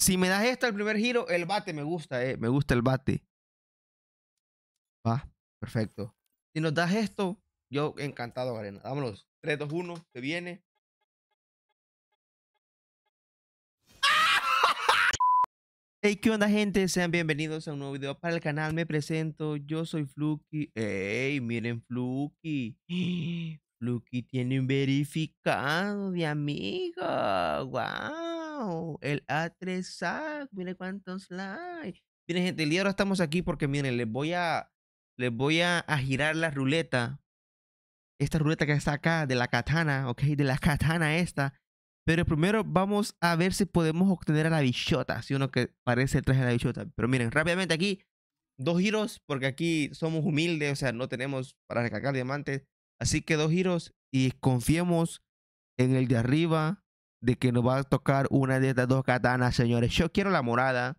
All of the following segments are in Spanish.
Si me das esto al primer giro, el bate me gusta, eh. Me gusta el bate. Va, perfecto. Si nos das esto, yo encantado, arena. Vámonos. 3, 2, 1, que viene. Hey, ¿qué onda, gente? Sean bienvenidos a un nuevo video para el canal. Me presento, yo soy Fluky. Hey, miren, Fluky. Fluky tiene un verificado de amigo. ¡Wow! el A3SAC, ¡ah! mire cuántos likes. Miren, gente, el día ahora estamos aquí porque, miren, les voy a, les voy a, girar la ruleta. Esta ruleta que está acá, de la katana, ok, de la katana esta. Pero primero vamos a ver si podemos obtener a la bichota, si uno que parece el traje de la bichota. Pero miren, rápidamente aquí, dos giros, porque aquí somos humildes, o sea, no tenemos para recargar diamantes. Así que dos giros y confiemos en el de arriba de que nos va a tocar una de estas dos katanas, señores. Yo quiero la morada.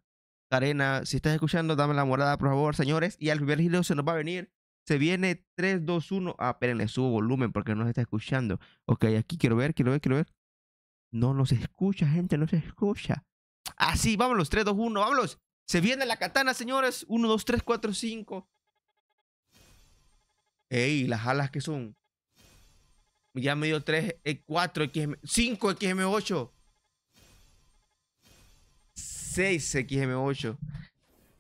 Arena, si estás escuchando, dame la morada, por favor, señores. Y al primer giro se nos va a venir. Se viene 3, 2, 1. Ah, espérenle, subo volumen porque no se está escuchando. Ok, aquí quiero ver, quiero ver, quiero ver. No nos escucha, gente, no se escucha. Así, ah, sí, vámonos, 3, 2, 1, vámonos. Se viene la katana, señores. 1, 2, 3, 4, 5. Ey, las alas que son. Ya me dio 3, 4, XM, 5 XM8. 6 XM8.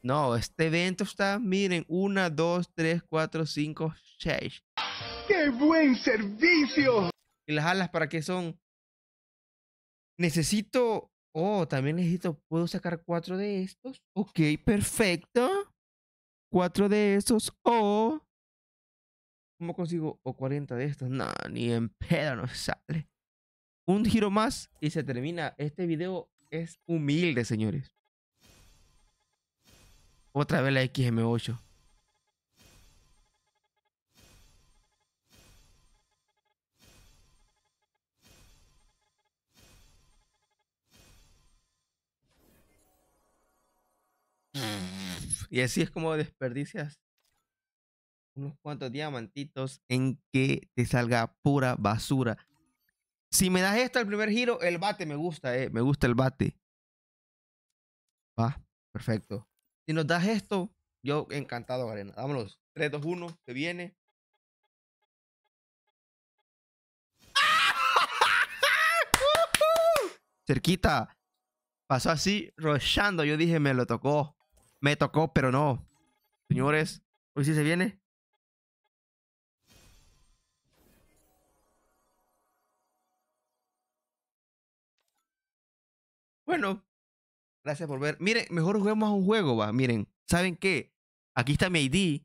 No, este evento está, miren, 1, 2, 3, 4, 5, 6. ¡Qué buen servicio! ¿Y las alas para qué son? Necesito... Oh, también necesito... ¿Puedo sacar 4 de estos? Ok, perfecto. 4 de estos. Oh. ¿Cómo consigo o 40 de estas? No, ni en pedo no sale. Un giro más y se termina. Este video es humilde, señores. Otra vez la XM8. Y así es como desperdicias unos cuantos diamantitos en que te salga pura basura. Si me das esto al primer giro, el bate me gusta, eh. Me gusta el bate. Va, perfecto. Si nos das esto, yo encantado, Arena. Vámonos. 3, 2, 1, se viene. Cerquita. Pasó así, rochando. Yo dije, me lo tocó. Me tocó, pero no. Señores, hoy sí se viene. Bueno, gracias por ver. Miren, mejor juguemos a un juego, va. Miren, ¿saben qué? Aquí está mi ID.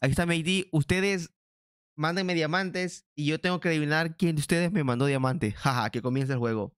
Aquí está mi ID. Ustedes mándenme diamantes y yo tengo que adivinar quién de ustedes me mandó diamantes. Jaja, que comience el juego.